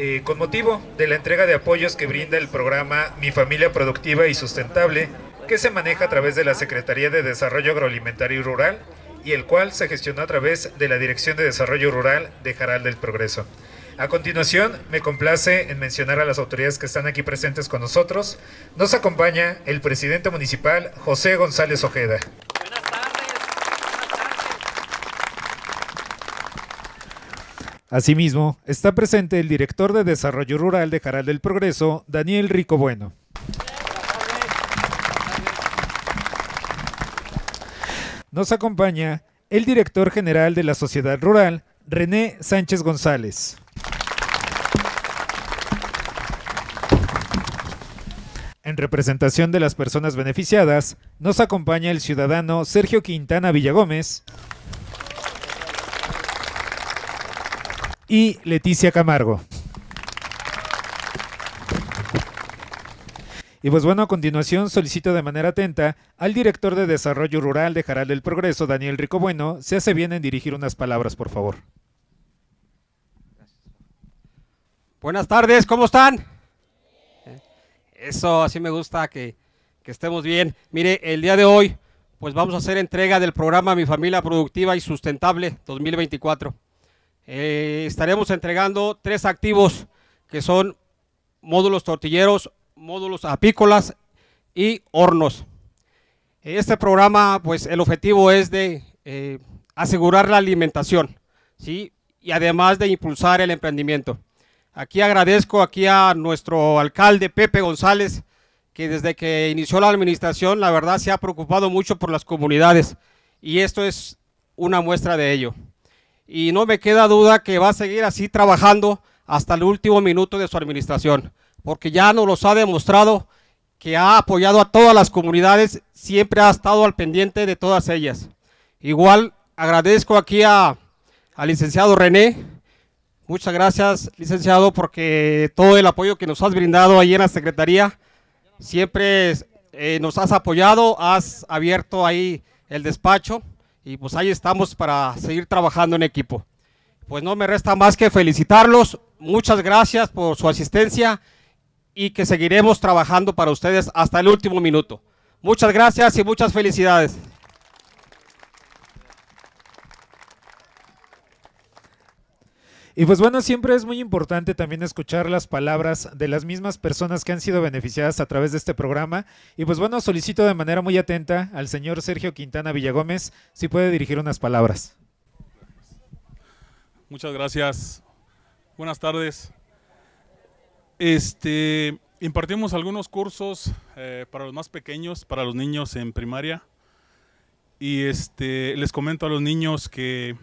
Eh, con motivo de la entrega de apoyos que brinda el programa Mi Familia Productiva y Sustentable, que se maneja a través de la Secretaría de Desarrollo Agroalimentario y Rural y el cual se gestionó a través de la Dirección de Desarrollo Rural de Jaral del Progreso. A continuación, me complace en mencionar a las autoridades que están aquí presentes con nosotros. Nos acompaña el presidente municipal, José González Ojeda. Asimismo, está presente el director de Desarrollo Rural de Jaral del Progreso, Daniel Rico Bueno. Nos acompaña el director general de la Sociedad Rural, René Sánchez González. En representación de las personas beneficiadas, nos acompaña el ciudadano Sergio Quintana Villagómez. y Leticia Camargo. Y pues bueno, a continuación solicito de manera atenta al director de Desarrollo Rural de Jaral del Progreso, Daniel Rico Bueno, se hace bien en dirigir unas palabras, por favor. Buenas tardes, ¿cómo están? Eso, así me gusta que, que estemos bien. Mire, el día de hoy, pues vamos a hacer entrega del programa Mi Familia Productiva y Sustentable 2024. Eh, estaremos entregando tres activos que son módulos tortilleros, módulos apícolas y hornos. Este programa, pues el objetivo es de eh, asegurar la alimentación, ¿sí? Y además de impulsar el emprendimiento. Aquí agradezco aquí a nuestro alcalde Pepe González, que desde que inició la administración, la verdad se ha preocupado mucho por las comunidades. Y esto es una muestra de ello y no me queda duda que va a seguir así trabajando hasta el último minuto de su administración, porque ya nos los ha demostrado que ha apoyado a todas las comunidades, siempre ha estado al pendiente de todas ellas. Igual agradezco aquí a, al licenciado René, muchas gracias licenciado porque todo el apoyo que nos has brindado ahí en la Secretaría, siempre eh, nos has apoyado, has abierto ahí el despacho y pues ahí estamos para seguir trabajando en equipo. Pues no me resta más que felicitarlos, muchas gracias por su asistencia y que seguiremos trabajando para ustedes hasta el último minuto. Muchas gracias y muchas felicidades. Y pues bueno, siempre es muy importante también escuchar las palabras de las mismas personas que han sido beneficiadas a través de este programa. Y pues bueno, solicito de manera muy atenta al señor Sergio Quintana Villagómez si puede dirigir unas palabras. Muchas gracias. Buenas tardes. Este, impartimos algunos cursos eh, para los más pequeños, para los niños en primaria. Y este, les comento a los niños que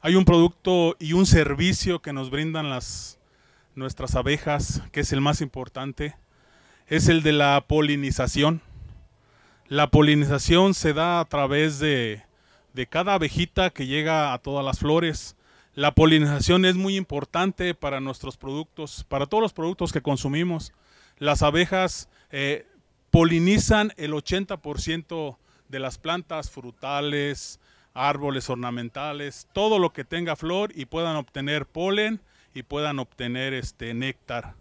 hay un producto y un servicio que nos brindan las, nuestras abejas, que es el más importante, es el de la polinización. La polinización se da a través de, cada abejita que llega a todas las flores. La polinización es muy importante para nuestros productos, para todos los productos que consumimos. Las abejas eh, polinizan el 80% de las plantas frutales, árboles ornamentales, todo lo que tenga flor y puedan obtener polen y puedan obtener este néctar.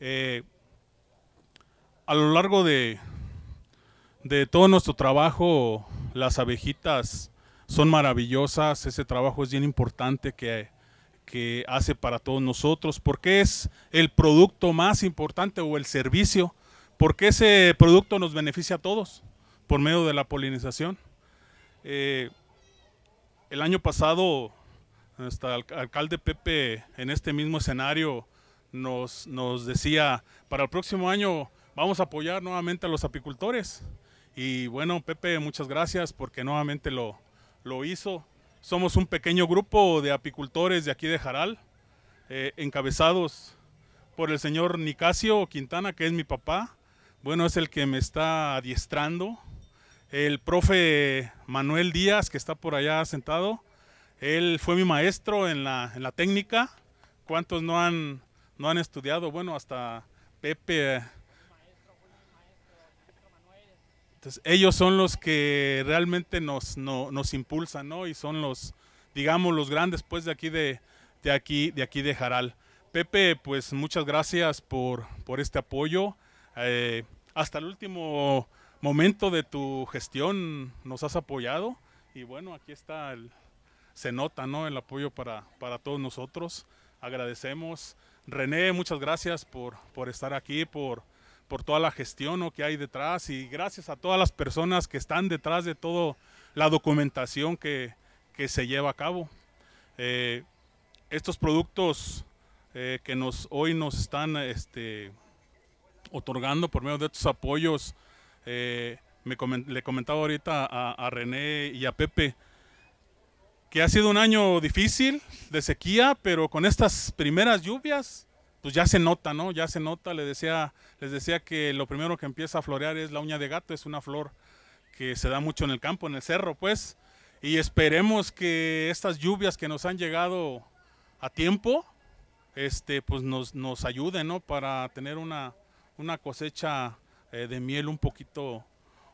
Eh, a lo largo de, de todo nuestro trabajo, las abejitas son maravillosas, ese trabajo es bien importante que, que hace para todos nosotros, porque es el producto más importante o el servicio, porque ese producto nos beneficia a todos por medio de la polinización. Eh, el año pasado, hasta el alcalde Pepe en este mismo escenario nos, nos decía, para el próximo año vamos a apoyar nuevamente a los apicultores. Y bueno, Pepe, muchas gracias porque nuevamente lo, lo hizo. Somos un pequeño grupo de apicultores de aquí de Jaral, eh, encabezados por el señor Nicasio Quintana, que es mi papá. Bueno, es el que me está adiestrando el profe Manuel Díaz, que está por allá sentado. Él fue mi maestro en la, la técnica. ¿Cuántos no han, no han estudiado? Bueno, hasta Pepe. Eh. Entonces, ellos son los que realmente nos, nos impulsan, ¿no? Y son los, digamos, los grandes, pues, de aquí de, aquí, de aquí de Jaral. Pepe, pues muchas gracias por, por este apoyo. Eh, hasta el último momento de tu gestión nos has apoyado y bueno, aquí está se nota ¿no? el apoyo para, todos nosotros. Agradecemos. René, muchas gracias por, estar aquí, por, por toda la gestión que hay detrás y gracias a todas las personas que están detrás de toda la documentación que, se lleva a cabo. Eh, estos productos eh, que nos, hoy nos están este, otorgando por medio de estos apoyos eh, le comentaba ahorita a, René y a Pepe que ha sido un año difícil de sequía, pero con estas primeras lluvias, pues ya se nota, ¿no? Ya se nota, les decía, les decía que lo primero que empieza a florear es la uña de gato, es una flor que se da mucho en el campo, en el cerro, pues, y esperemos que estas lluvias que nos han llegado a tiempo, este, pues nos, nos ayuden, ¿no? Para tener una, una cosecha eh, de miel un poquito,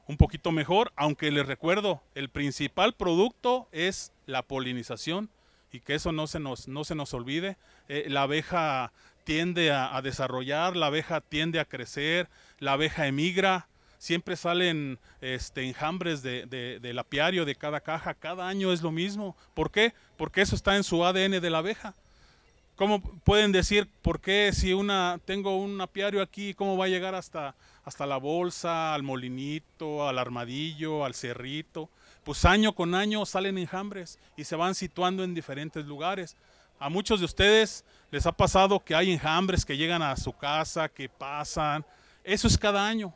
un poquito mejor, aunque les recuerdo, el principal producto es la polinización y que eso no se nos, no se nos olvide. Eh, la abeja tiende a, desarrollar, la abeja tiende a crecer, la abeja emigra, siempre salen este, enjambres de, de, del apiario de cada caja, cada año es lo mismo. ¿Por qué? Porque eso está en su ADN de la abeja. ¿Cómo pueden decir por qué si una tengo un apiario aquí, cómo va a llegar hasta, hasta la bolsa, al molinito, al armadillo, al cerrito? Pues año con año salen enjambres y se van situando en diferentes lugares. A muchos de ustedes les ha pasado que hay enjambres que llegan a su casa, que pasan. Eso es cada año.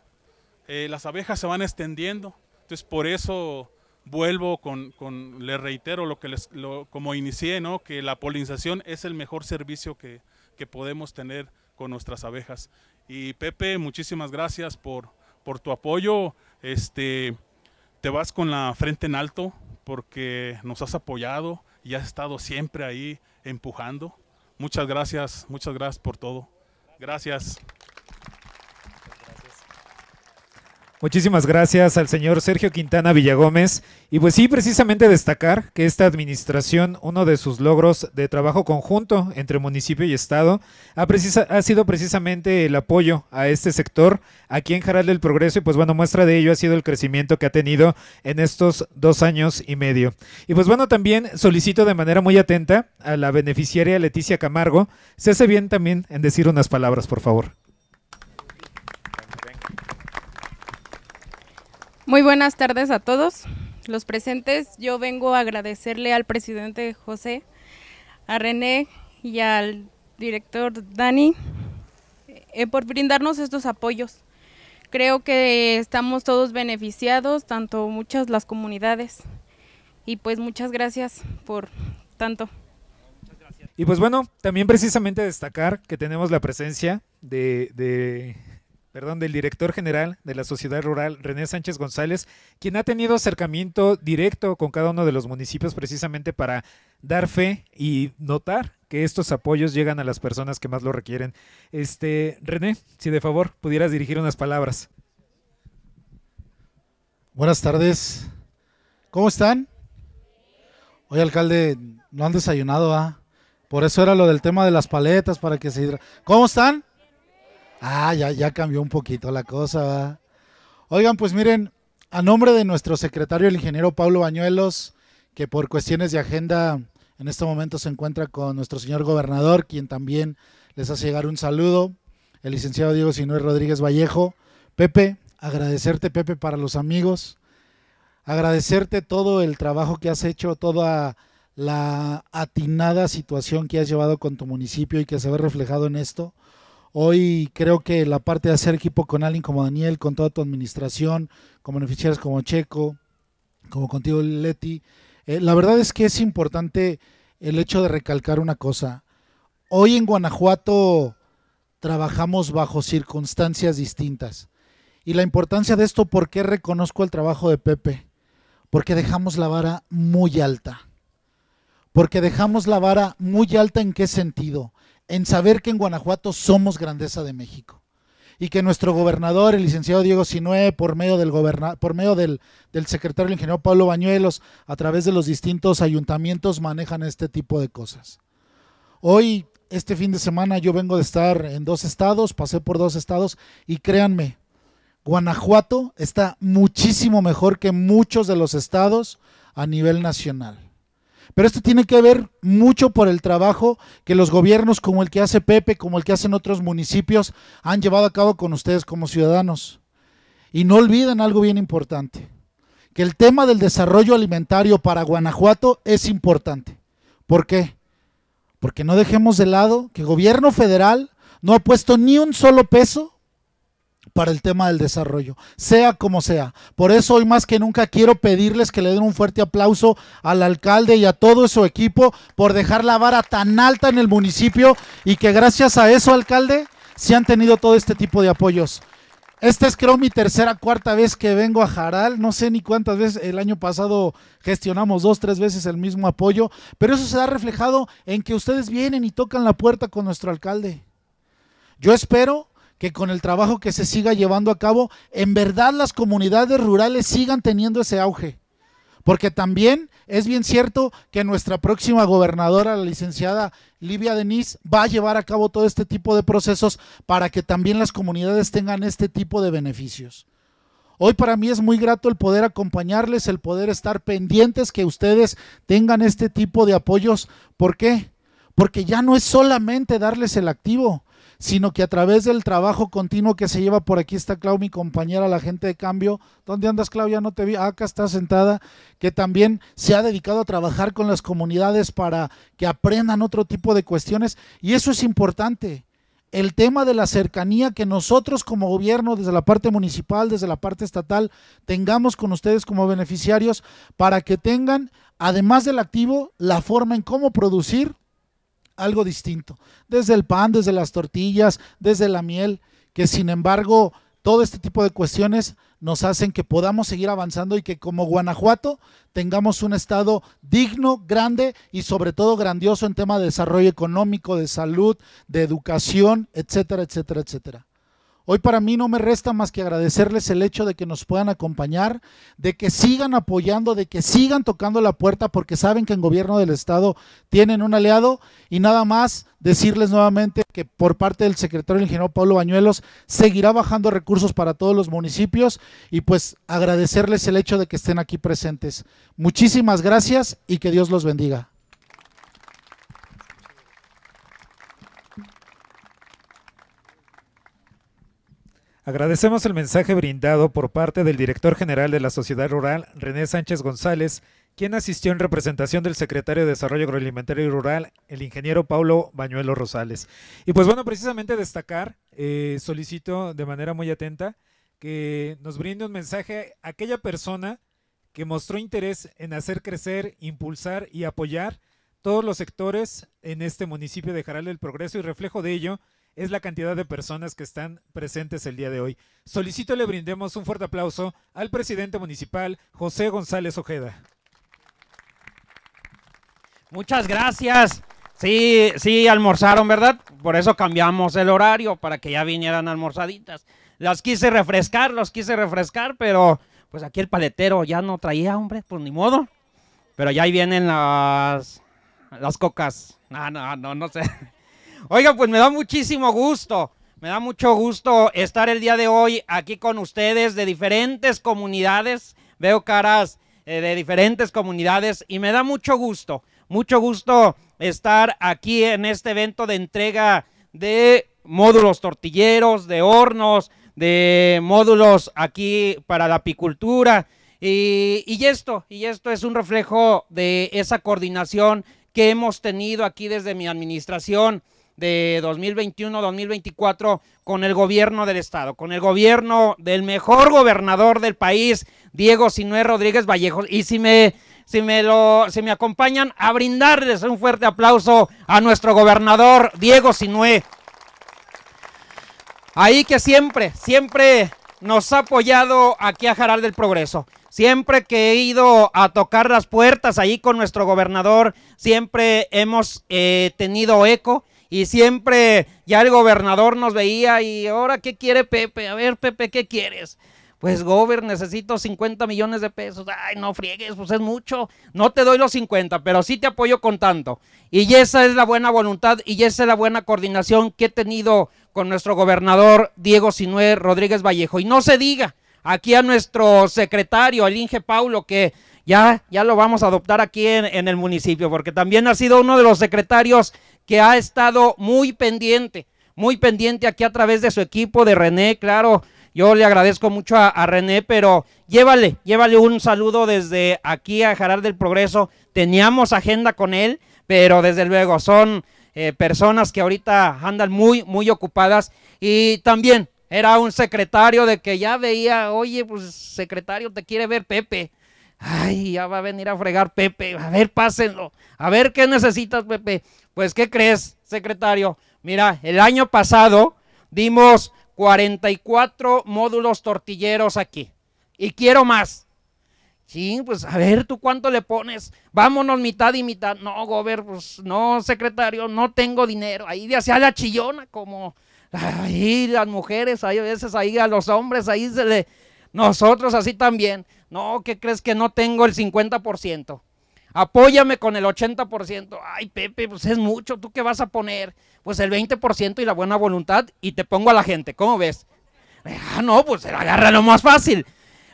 Eh, las abejas se van extendiendo. Entonces por eso vuelvo con, con le reitero lo que les, lo, como inicié, ¿no? que la polinización es el mejor servicio que, podemos tener con nuestras abejas. Y Pepe, muchísimas gracias por, por tu apoyo. Este, te vas con la frente en alto porque nos has apoyado y has estado siempre ahí empujando. Muchas gracias, muchas gracias por todo. Gracias. Muchísimas gracias al señor Sergio Quintana Villagómez. Y pues sí, precisamente destacar que esta administración, uno de sus logros de trabajo conjunto entre municipio y Estado, ha, ha sido precisamente el apoyo a este sector aquí en Jaral del Progreso. Y pues bueno, muestra de ello ha sido el crecimiento que ha tenido en estos dos años y medio. Y pues bueno, también solicito de manera muy atenta a la beneficiaria Leticia Camargo. Se hace bien también en decir unas palabras, por favor. Muy buenas tardes a todos los presentes. Yo vengo a agradecerle al presidente José, a René y al director Dani eh, por brindarnos estos apoyos. Creo que estamos todos beneficiados, tanto muchas las comunidades. Y pues muchas gracias por tanto. Y pues bueno, también precisamente destacar que tenemos la presencia de, de perdón, del director general de la Sociedad Rural, René Sánchez González, quien ha tenido acercamiento directo con cada uno de los municipios precisamente para dar fe y notar que estos apoyos llegan a las personas que más lo requieren. Este, René, si de favor pudieras dirigir unas palabras. Buenas tardes. ¿Cómo están? hoy alcalde, no han desayunado, ¿ah? Por eso era lo del tema de las paletas para que se ¿Cómo están? Ah, ya, ya cambió un poquito la cosa. Oigan, pues miren, a nombre de nuestro secretario, el ingeniero Pablo Bañuelos, que por cuestiones de agenda en este momento se encuentra con nuestro señor gobernador, quien también les hace llegar un saludo, el licenciado Diego Sinué Rodríguez Vallejo. Pepe, agradecerte, Pepe, para los amigos, agradecerte todo el trabajo que has hecho, toda la atinada situación que has llevado con tu municipio y que se ve reflejado en esto. Hoy creo que la parte de hacer equipo con alguien como Daniel, con toda tu administración, con beneficiarios como Checo, como contigo Leti, eh, la verdad es que es importante el hecho de recalcar una cosa. Hoy en Guanajuato trabajamos bajo circunstancias distintas. Y la importancia de esto, porque reconozco el trabajo de Pepe? Porque dejamos la vara muy alta. Porque dejamos la vara muy alta en qué sentido? en saber que en Guanajuato somos grandeza de México y que nuestro gobernador, el licenciado Diego Sinue, por medio del por medio del, secretario el ingeniero Pablo Bañuelos, a través de los distintos ayuntamientos manejan este tipo de cosas. Hoy, este fin de semana, yo vengo de estar en dos estados, pasé por dos estados y créanme, Guanajuato está muchísimo mejor que muchos de los estados a nivel nacional. Pero esto tiene que ver mucho por el trabajo que los gobiernos como el que hace Pepe, como el que hacen otros municipios, han llevado a cabo con ustedes como ciudadanos. Y no olviden algo bien importante, que el tema del desarrollo alimentario para Guanajuato es importante. ¿Por qué? Porque no dejemos de lado que el gobierno federal no ha puesto ni un solo peso para el tema del desarrollo, sea como sea. Por eso hoy más que nunca quiero pedirles que le den un fuerte aplauso al alcalde y a todo su equipo por dejar la vara tan alta en el municipio y que gracias a eso, alcalde, se han tenido todo este tipo de apoyos. Esta es creo mi tercera, cuarta vez que vengo a Jaral. No sé ni cuántas veces. El año pasado gestionamos dos, tres veces el mismo apoyo. Pero eso se da reflejado en que ustedes vienen y tocan la puerta con nuestro alcalde. Yo espero que con el trabajo que se siga llevando a cabo, en verdad las comunidades rurales sigan teniendo ese auge. Porque también es bien cierto que nuestra próxima gobernadora, la licenciada Livia Denis, va a llevar a cabo todo este tipo de procesos para que también las comunidades tengan este tipo de beneficios. Hoy para mí es muy grato el poder acompañarles, el poder estar pendientes que ustedes tengan este tipo de apoyos. ¿Por qué? Porque ya no es solamente darles el activo, sino que a través del trabajo continuo que se lleva por aquí está Clau, mi compañera, la gente de cambio. ¿Dónde andas, Clau? Ya no te vi. Ah, acá está sentada, que también se ha dedicado a trabajar con las comunidades para que aprendan otro tipo de cuestiones. Y eso es importante el tema de la cercanía que nosotros como gobierno, desde la parte municipal, desde la parte estatal, tengamos con ustedes como beneficiarios para que tengan, además del activo, la forma en cómo producir algo distinto, desde el pan, desde las tortillas, desde la miel, que sin embargo todo este tipo de cuestiones nos hacen que podamos seguir avanzando y que como Guanajuato tengamos un estado digno, grande y sobre todo grandioso en tema de desarrollo económico, de salud, de educación, etcétera, etcétera, etcétera. Hoy para mí no me resta más que agradecerles el hecho de que nos puedan acompañar, de que sigan apoyando, de que sigan tocando la puerta porque saben que en gobierno del estado tienen un aliado y nada más decirles nuevamente que por parte del secretario ingeniero Pablo Bañuelos seguirá bajando recursos para todos los municipios y pues agradecerles el hecho de que estén aquí presentes. Muchísimas gracias y que Dios los bendiga. Agradecemos el mensaje brindado por parte del director general de la Sociedad Rural, René Sánchez González, quien asistió en representación del secretario de Desarrollo Agroalimentario y Rural, el ingeniero Paulo Bañuelo Rosales. Y pues bueno, precisamente destacar, eh, solicito de manera muy atenta que nos brinde un mensaje a aquella persona que mostró interés en hacer crecer, impulsar y apoyar todos los sectores en este municipio de Jaral del Progreso y reflejo de ello es la cantidad de personas que están presentes el día de hoy. Solicito le brindemos un fuerte aplauso al presidente municipal, José González Ojeda. Muchas gracias. Sí, sí, almorzaron, ¿verdad? Por eso cambiamos el horario, para que ya vinieran almorzaditas. Las quise refrescar, las quise refrescar, pero pues aquí el paletero ya no traía, hombre, pues ni modo. Pero ya ahí vienen las, las cocas. No, no, no, no sé. Oiga, pues me da muchísimo gusto. Me da mucho gusto estar el día de hoy aquí con ustedes de diferentes comunidades. Veo caras eh, de diferentes comunidades y me da mucho gusto, mucho gusto estar aquí en este evento de entrega de módulos tortilleros, de hornos, de módulos aquí para la apicultura. Y, y, esto, y esto es un reflejo de esa coordinación que hemos tenido aquí desde mi administración de 2021-2024 con el gobierno del Estado, con el gobierno del mejor gobernador del país, Diego Sinué Rodríguez Vallejo Y si me, si me, lo, me acompañan a brindarles un fuerte aplauso a nuestro gobernador, Diego Sinué. Ahí que siempre, siempre nos ha apoyado aquí a Jaral del Progreso. Siempre que he ido a tocar las puertas ahí con nuestro gobernador, siempre hemos eh, tenido eco, y siempre ya el gobernador nos veía y ahora qué quiere Pepe, a ver Pepe, ¿qué quieres? Pues Gober, necesito 50 millones de pesos. Ay, no friegues, pues es mucho. No te doy los 50, pero sí te apoyo con tanto. Y esa es la buena voluntad y esa es la buena coordinación que he tenido con nuestro gobernador Diego Sinué Rodríguez Vallejo. Y no se diga aquí a nuestro secretario, el Inge Paulo, que ya, ya lo vamos a adoptar aquí en el municipio, porque también ha sido uno de los secretarios que ha estado muy pendiente, muy pendiente aquí a través de su equipo, de René, claro. Yo le agradezco mucho a, René, pero llévale, llévale un saludo desde aquí a Jarar del Progreso. Teníamos agenda con él, pero desde luego son eh, personas que ahorita andan muy, muy ocupadas. Y también era un secretario de que ya veía, oye, pues secretario, te quiere ver Pepe. Ay, ya va a venir a fregar Pepe. A ver, pásenlo. A ver, ¿qué necesitas, Pepe? Pues, ¿qué crees, secretario? Mira, el año pasado dimos 44 módulos tortilleros aquí. Y quiero más. Sí, pues a ver, ¿tú cuánto le pones? Vámonos mitad y mitad. No, Gober, pues no, secretario, no tengo dinero. Ahí de hacia la chillona, como ahí las mujeres, a veces ahí a los hombres, ahí se le... Nosotros así también. No, ¿qué crees que no tengo el 50%? Apóyame con el 80%. Ay, Pepe, pues es mucho. ¿Tú qué vas a poner? Pues el 20% y la buena voluntad y te pongo a la gente. ¿Cómo ves? Ah, no, pues agarra lo más fácil.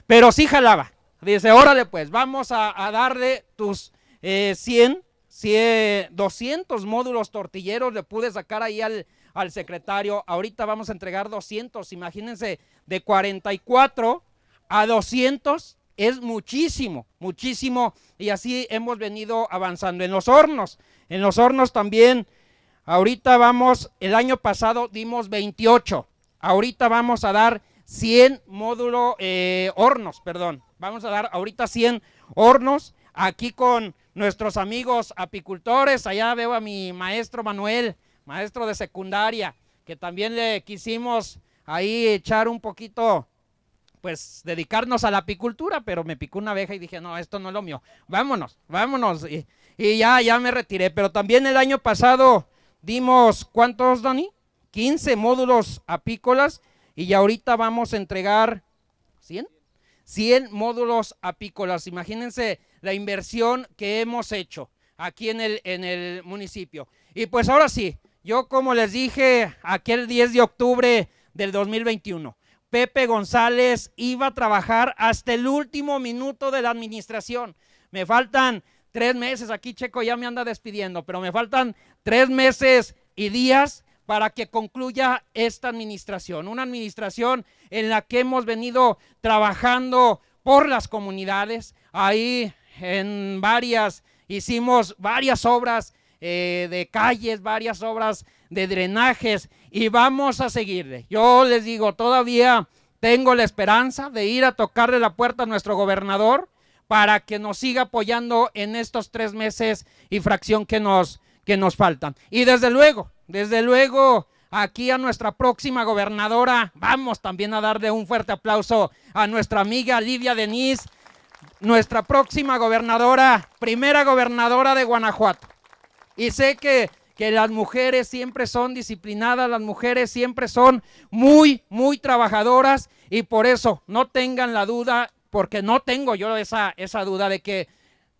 Pero sí jalaba. Dice, órale pues, vamos a, darle tus 100, 100, 200 módulos tortilleros. Le pude sacar ahí al, al secretario. Ahorita vamos a entregar 200. Imagínense, de 44 a 200 es muchísimo, muchísimo, y así hemos venido avanzando. En los hornos, en los hornos también, ahorita vamos, el año pasado dimos 28, ahorita vamos a dar 100 módulo eh, hornos, perdón, vamos a dar ahorita 100 hornos aquí con nuestros amigos apicultores, allá veo a mi maestro Manuel, maestro de secundaria, que también le quisimos ahí echar un poquito pues dedicarnos a la apicultura, pero me picó una abeja y dije, no, esto no es lo mío, vámonos, vámonos. Y, ya, ya me retiré, pero también el año pasado dimos, ¿cuántos, Dani? 15 módulos apícolas y ya ahorita vamos a entregar 100. 100 módulos apícolas. Imagínense la inversión que hemos hecho aquí en el, en el municipio. Y pues ahora sí, yo como les dije aquel 10 de octubre del 2021, Pepe González iba a trabajar hasta el último minuto de la administración. Me faltan tres meses, aquí Checo ya me anda despidiendo, pero me faltan tres meses y días para que concluya esta administración, una administración en la que hemos venido trabajando por las comunidades. Ahí en varias, hicimos varias obras eh, de calles, varias obras de drenajes, y vamos a seguirle. Yo les digo, todavía tengo la esperanza de ir a tocarle la puerta a nuestro gobernador para que nos siga apoyando en estos tres meses y fracción que nos, que nos faltan. Y desde luego, desde luego, aquí a nuestra próxima gobernadora, vamos también a darle un fuerte aplauso a nuestra amiga Lidia Deniz, nuestra próxima gobernadora, primera gobernadora de Guanajuato. Y sé que que las mujeres siempre son disciplinadas, las mujeres siempre son muy, muy trabajadoras y por eso no tengan la duda, porque no tengo yo esa, esa duda de que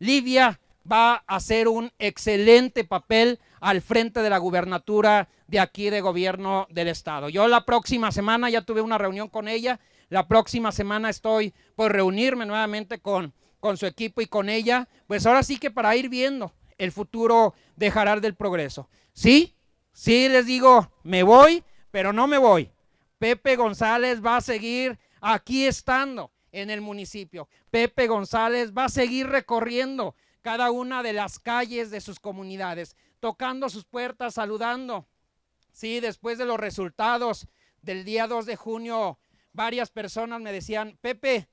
Libia va a hacer un excelente papel al frente de la gubernatura de aquí de gobierno del estado. Yo la próxima semana ya tuve una reunión con ella, la próxima semana estoy por reunirme nuevamente con, con su equipo y con ella, pues ahora sí que para ir viendo el futuro de del Progreso. Sí, sí les digo, me voy, pero no me voy. Pepe González va a seguir aquí estando en el municipio. Pepe González va a seguir recorriendo cada una de las calles de sus comunidades, tocando sus puertas, saludando. Sí, después de los resultados del día 2 de junio, varias personas me decían, Pepe,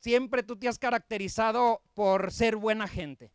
siempre tú te has caracterizado por ser buena gente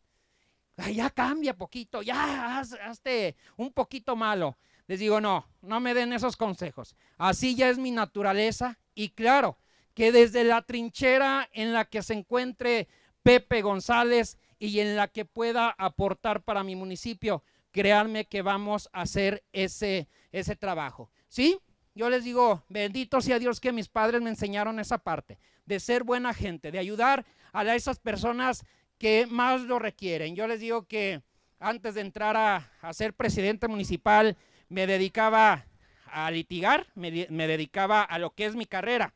ya cambia poquito, ya hazte un poquito malo. Les digo, no, no me den esos consejos. Así ya es mi naturaleza y claro, que desde la trinchera en la que se encuentre Pepe González y en la que pueda aportar para mi municipio, créanme que vamos a hacer ese, ese trabajo. ¿Sí? Yo les digo, bendito sea Dios que mis padres me enseñaron esa parte, de ser buena gente, de ayudar a esas personas que más lo requieren. Yo les digo que antes de entrar a, ser presidente municipal me dedicaba a litigar, me, me dedicaba a lo que es mi carrera.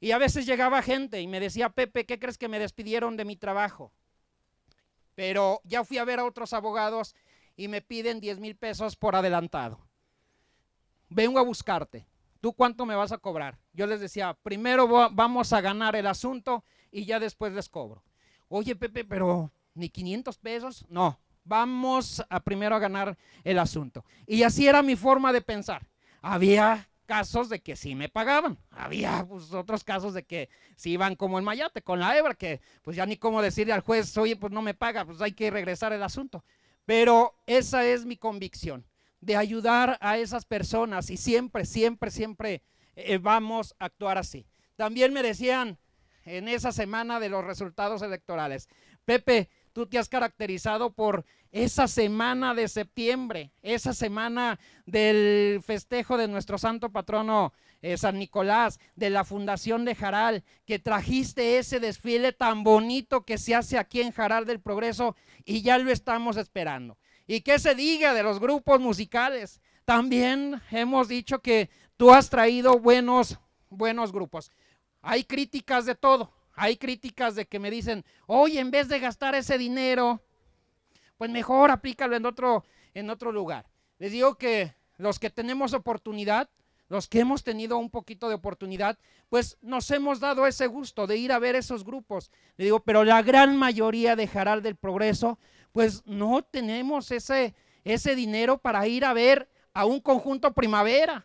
Y a veces llegaba gente y me decía, Pepe, ¿qué crees que me despidieron de mi trabajo? Pero ya fui a ver a otros abogados y me piden 10 mil pesos por adelantado. Vengo a buscarte. ¿Tú cuánto me vas a cobrar? Yo les decía, primero vamos a ganar el asunto y ya después les cobro. Oye, Pepe, pero ni 500 pesos. No, vamos a primero a ganar el asunto. Y así era mi forma de pensar. Había casos de que sí me pagaban. Había pues, otros casos de que sí iban como el mayate con la hebra, que pues ya ni cómo decirle al juez, oye, pues no me paga, pues hay que regresar el asunto. Pero esa es mi convicción, de ayudar a esas personas y siempre, siempre, siempre eh, vamos a actuar así. También me decían, en esa semana de los resultados electorales. Pepe, tú te has caracterizado por esa semana de septiembre, esa semana del festejo de nuestro santo patrono eh, San Nicolás, de la fundación de Jaral, que trajiste ese desfile tan bonito que se hace aquí en Jaral del Progreso y ya lo estamos esperando. Y qué se diga de los grupos musicales. También hemos dicho que tú has traído buenos, buenos grupos hay críticas de todo. Hay críticas de que me dicen, oye, en vez de gastar ese dinero, pues mejor aplícalo en otro, en otro lugar. Les digo que los que tenemos oportunidad, los que hemos tenido un poquito de oportunidad, pues nos hemos dado ese gusto de ir a ver esos grupos. Le digo, pero la gran mayoría de Jaral del Progreso, pues no tenemos ese, ese dinero para ir a ver a un conjunto primavera,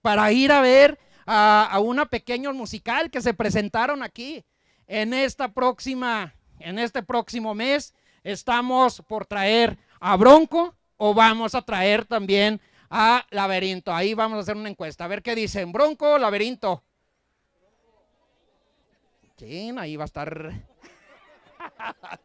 para ir a ver a, una pequeña musical que se presentaron aquí en esta próxima, en este próximo mes. Estamos por traer a Bronco o vamos a traer también a Laberinto. Ahí vamos a hacer una encuesta. A ver qué dicen, Bronco o Laberinto. ¿Quién? Ahí va a estar.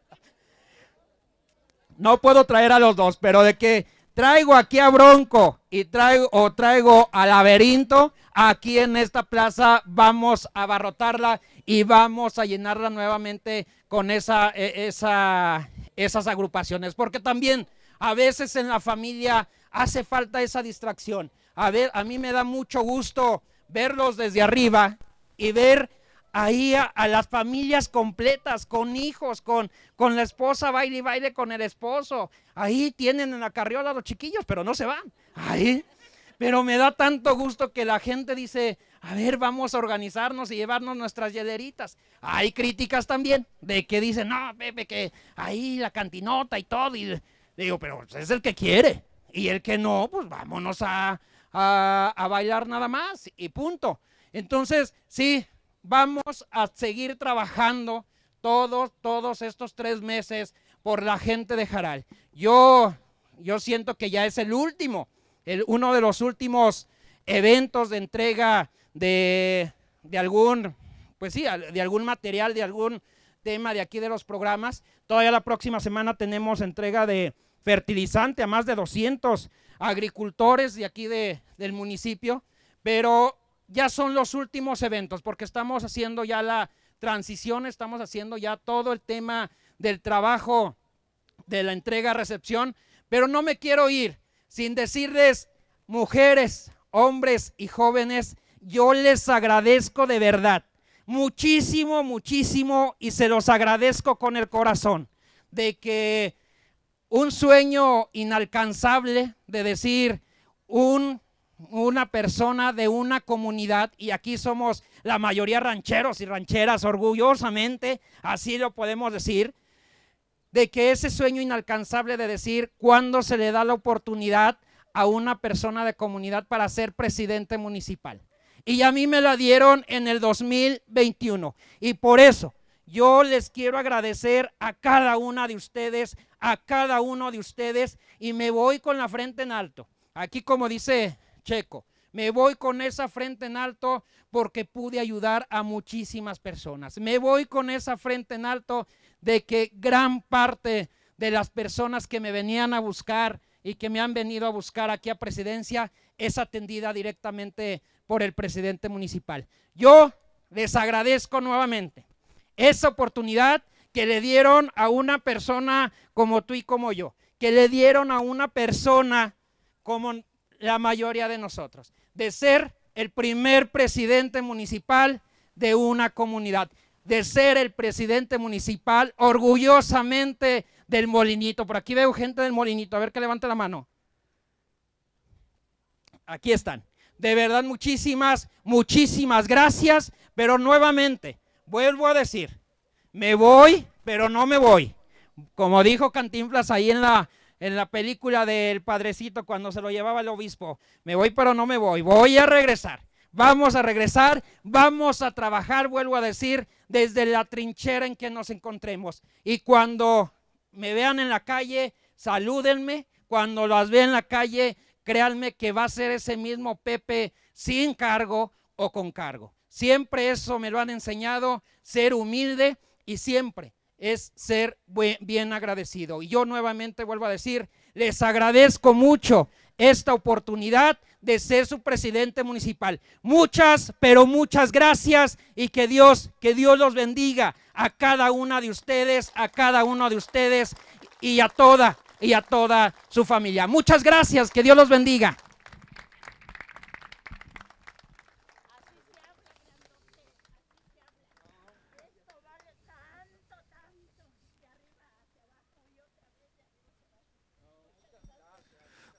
No puedo traer a los dos, pero de que traigo aquí a Bronco y traigo o traigo a Laberinto, aquí en esta plaza vamos a abarrotarla y vamos a llenarla nuevamente con esa, e, esa, esas agrupaciones. Porque también a veces en la familia hace falta esa distracción. A ver, a mí me da mucho gusto verlos desde arriba y ver ahí a, las familias completas, con hijos, con, con la esposa, baile y baile con el esposo. Ahí tienen en la carriola los chiquillos, pero no se van. Ahí. Pero me da tanto gusto que la gente dice, a ver, vamos a organizarnos y llevarnos nuestras hieleritas. Hay críticas también de que dicen, no, Pepe, que ahí la cantinota y todo. Y digo, pero pues, es el que quiere. Y el que no, pues vámonos a, a bailar nada más y punto. Entonces, sí, vamos a seguir trabajando todos, todos estos tres meses por la gente de Jaral. Yo, yo siento que ya es el último, el, uno de los últimos eventos de entrega de, algún, pues sí, de algún material, de algún tema de aquí de los programas. Todavía la próxima semana tenemos entrega de fertilizante a más de 200 agricultores de aquí de, del municipio, pero ya son los últimos eventos, porque estamos haciendo ya la transición, estamos haciendo ya todo el tema del trabajo, de la entrega-recepción, pero no me quiero ir sin decirles, mujeres, hombres y jóvenes, yo les agradezco de verdad, muchísimo, muchísimo, y se los agradezco con el corazón, de que un sueño inalcanzable, de decir, un una persona de una comunidad, y aquí somos la mayoría rancheros y rancheras, orgullosamente, así lo podemos decir, de que ese sueño inalcanzable de decir cuándo se le da la oportunidad a una persona de comunidad para ser presidente municipal. Y a mí me la dieron en el 2021. Y por eso yo les quiero agradecer a cada una de ustedes, a cada uno de ustedes, y me voy con la frente en alto. Aquí como dice Checo. Me voy con esa frente en alto porque pude ayudar a muchísimas personas. Me voy con esa frente en alto de que gran parte de las personas que me venían a buscar y que me han venido a buscar aquí a presidencia es atendida directamente por el presidente municipal. Yo les agradezco nuevamente esa oportunidad que le dieron a una persona como tú y como yo, que le dieron a una persona como la mayoría de nosotros, de ser el primer presidente municipal de una comunidad, de ser el presidente municipal orgullosamente del molinito. Por aquí veo gente del molinito, a ver que levante la mano. Aquí están. De verdad, muchísimas, muchísimas gracias, pero nuevamente, vuelvo a decir, me voy, pero no me voy. Como dijo Cantinflas ahí en la en la película del padrecito cuando se lo llevaba el obispo. Me voy pero no me voy, voy a regresar. Vamos a regresar, vamos a trabajar, vuelvo a decir, desde la trinchera en que nos encontremos. Y cuando me vean en la calle, salúdenme. Cuando las vean en la calle, créanme que va a ser ese mismo Pepe sin cargo o con cargo. Siempre eso me lo han enseñado, ser humilde y siempre es ser bien agradecido. Y yo nuevamente vuelvo a decir, les agradezco mucho esta oportunidad de ser su presidente municipal. Muchas, pero muchas gracias y que Dios, que Dios los bendiga a cada una de ustedes, a cada uno de ustedes y a toda y a toda su familia. Muchas gracias, que Dios los bendiga.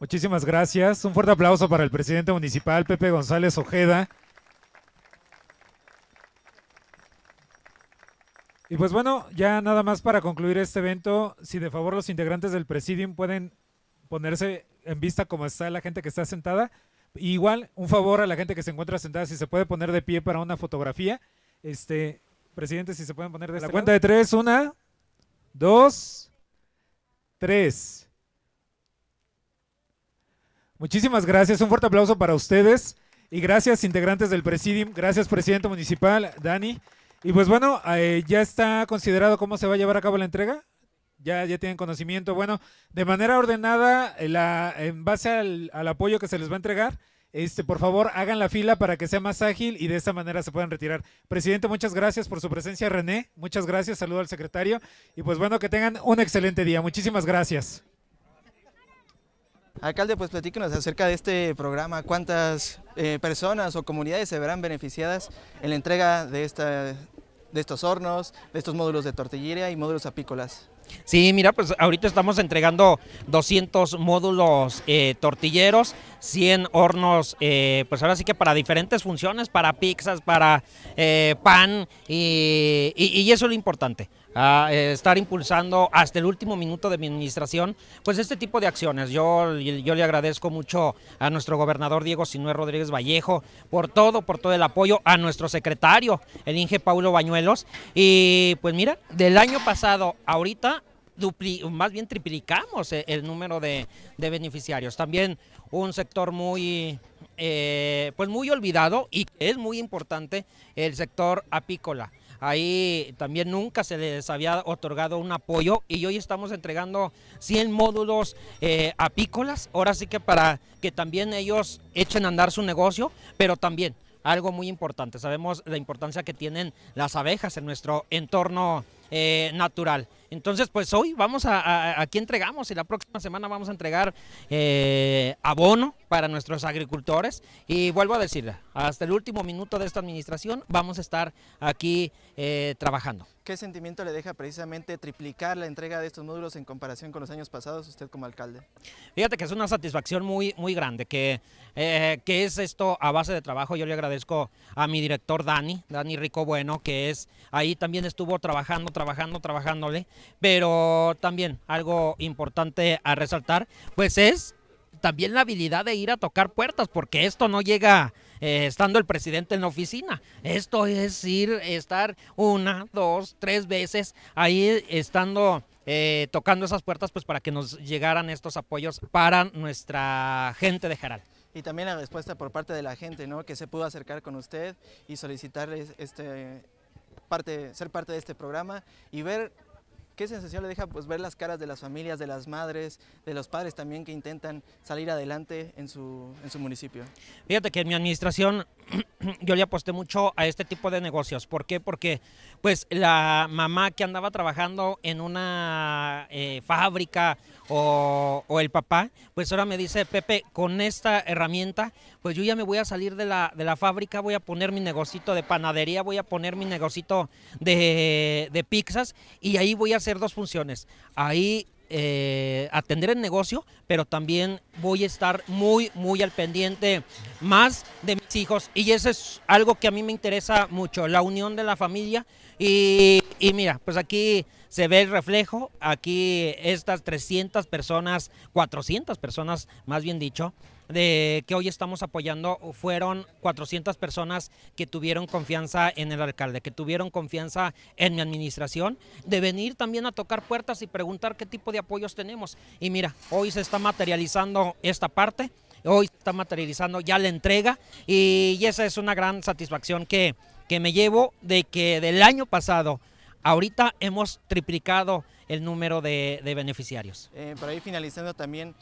Muchísimas gracias. Un fuerte aplauso para el presidente municipal, Pepe González Ojeda. Y pues bueno, ya nada más para concluir este evento, si de favor los integrantes del Presidium pueden ponerse en vista como está la gente que está sentada. Igual, un favor a la gente que se encuentra sentada, si se puede poner de pie para una fotografía. Este, presidente, si se pueden poner de La este cuenta de tres, una, dos, tres. Muchísimas gracias, un fuerte aplauso para ustedes y gracias integrantes del Presidium, gracias presidente municipal, Dani. Y pues bueno, eh, ya está considerado cómo se va a llevar a cabo la entrega. Ya, ya tienen conocimiento. Bueno, de manera ordenada, eh, la, en base al, apoyo que se les va a entregar, este, por favor, hagan la fila para que sea más ágil y de esta manera se puedan retirar. Presidente, muchas gracias por su presencia, René. Muchas gracias, saludo al secretario. Y pues bueno, que tengan un excelente día. Muchísimas gracias. Alcalde, pues platíquenos acerca de este programa. ¿Cuántas eh, personas o comunidades se verán beneficiadas en la entrega de, de estos hornos, de estos módulos de tortillería y módulos apícolas? Sí, mira, pues ahorita estamos entregando 200 módulos eh, tortilleros, 100 hornos, eh, pues ahora sí que para diferentes funciones, para pizzas, para pan, y, y, eso es lo importante a eh, estar impulsando hasta el último minuto de mi administración, pues este tipo de acciones. Yo, yo le agradezco mucho a nuestro gobernador Diego Sinué Rodríguez Vallejo por todo, por todo el apoyo, a nuestro secretario, el Inge Paulo Bañuelos. Y pues mira, del año pasado ahorita más bien triplicamos eh, el, número de, beneficiarios. También un sector muy, eh, pues muy olvidado y es muy importante el sector apícola. Ahí también nunca se les había otorgado un apoyo y hoy estamos entregando 100 módulos eh, apícolas, ahora sí que para que también ellos echen a andar su negocio, pero también algo muy importante, sabemos la importancia que tienen las abejas en nuestro entorno eh, natural. Entonces, pues hoy vamos a, aquí entregamos y la próxima semana vamos a entregar eh, abono, para nuestros agricultores. Y vuelvo a decirle, hasta el último minuto de esta administración vamos a estar aquí eh, trabajando. ¿Qué sentimiento le deja precisamente triplicar la entrega de estos módulos en comparación con los años pasados, usted como alcalde? Fíjate que es una satisfacción muy, muy grande, que, eh, que es esto a base de trabajo. Yo le agradezco a mi director Dani, Dani Rico Bueno, que es ahí también estuvo trabajando, trabajando, trabajándole, pero también algo importante a resaltar, pues es también la habilidad de ir a tocar puertas, porque esto no llega eh, estando el presidente en la oficina. Esto es ir, estar una, dos, tres veces ahí estando... Eh, tocando esas puertas pues para que nos llegaran estos apoyos para nuestra gente de Jaral y también la respuesta por parte de la gente, ¿no? Que se pudo acercar con usted y solicitarles este parte, ser parte de este programa y ver ¿Qué sensación le deja pues, ver las caras de las familias, de las madres, de los padres también que intentan salir adelante en su, en su municipio? Fíjate que en mi administración yo le aposté mucho a este tipo de negocios. ¿Por qué? Porque pues la mamá que andaba trabajando en una eh, fábrica o, el papá, pues ahora me dice, Pepe, con esta herramienta, pues yo ya me voy a salir de la, de la fábrica, voy a poner mi negocito de panadería, voy a poner mi negocito de, de pizzas y ahí voy a hacer dos funciones. Ahí eh, atender el negocio, pero también voy a estar muy, muy al pendiente más de mis hijos. Y eso es algo que a mí me interesa mucho, la unión de la familia. Y, y mira, pues aquí se ve el reflejo. Aquí estas 300 personas, 400 personas más bien dicho, de que hoy estamos apoyando fueron 400 personas que tuvieron confianza en el alcalde, que tuvieron confianza en mi administración, de venir también a tocar puertas y preguntar qué tipo de apoyos tenemos. Y mira, hoy se está materializando esta parte, hoy se está materializando ya la entrega y, esa es una gran satisfacción que, que me llevo de que del año pasado ahorita hemos triplicado el número de, beneficiarios. Eh, por para ir finalizando también,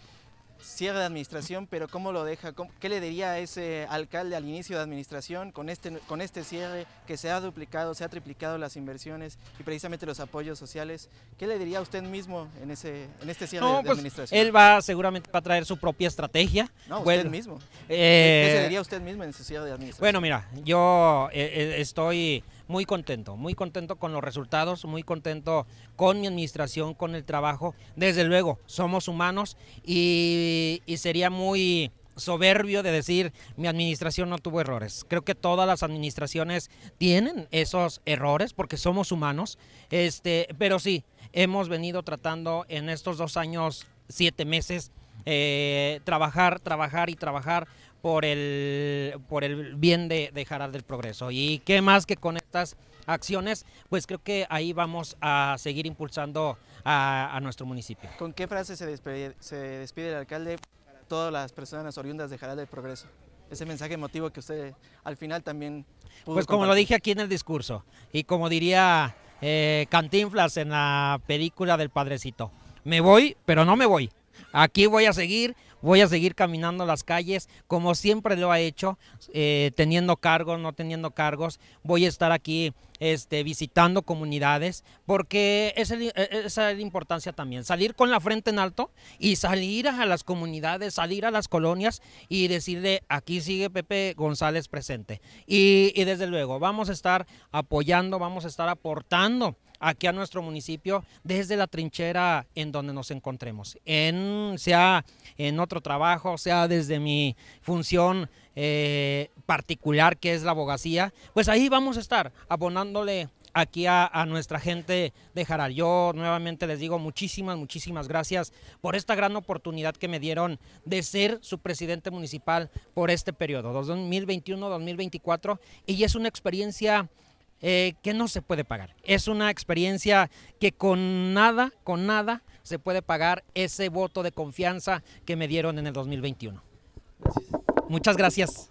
cierre de administración, pero ¿cómo lo deja? ¿Qué le diría a ese alcalde al inicio de administración con este, con este cierre que se ha duplicado, se ha triplicado las inversiones y precisamente los apoyos sociales? ¿Qué le diría a usted mismo en, ese, en este cierre de pues, administración? Él va seguramente va a traer su propia estrategia. No, usted mismo. Eh, ¿Qué, le diría a usted mismo en su cierre de administración? Bueno, mira, yo eh, estoy muy contento, muy contento con los resultados, muy contento con mi administración, con el trabajo. Desde luego, somos humanos y, sería muy soberbio de decir mi administración no tuvo errores. Creo que todas las administraciones tienen esos errores porque somos humanos. Este, pero sí, hemos venido tratando en estos dos años, siete meses, eh, trabajar, trabajar y trabajar por el, por el bien de, de Jaral del Progreso. Y qué más que con estas acciones, pues creo que ahí vamos a seguir impulsando a, nuestro municipio. ¿Con qué frase se despide, se despide el alcalde para todas las personas oriundas de Jaral del Progreso? Ese mensaje emotivo que usted al final también... pues como lo dije aquí en el discurso y como diría eh, Cantinflas en la película del Padrecito, me voy, pero no me voy. Aquí voy a seguir, voy a seguir caminando las calles como siempre lo ha hecho, eh, teniendo cargos, no teniendo cargos, voy a estar aquí este, visitando comunidades, porque esa es la eh, importancia también, salir con la frente en alto y salir a las comunidades, salir a las colonias y decirle, aquí sigue Pepe González presente. y desde luego, vamos a estar apoyando, vamos a estar aportando aquí a nuestro municipio desde la trinchera en donde nos encontremos, en, sea en otro trabajo, sea desde mi función eh, particular que es la abogacía, pues ahí vamos a estar abonándole aquí a, a, nuestra gente de Jaral. Yo nuevamente les digo muchísimas, muchísimas gracias por esta gran oportunidad que me dieron de ser su presidente municipal por este periodo, 2021-2024, y es una experiencia eh, que no se puede pagar. Es una experiencia que con nada, con nada se puede pagar ese voto de confianza que me dieron en el 2021. Muchas gracias.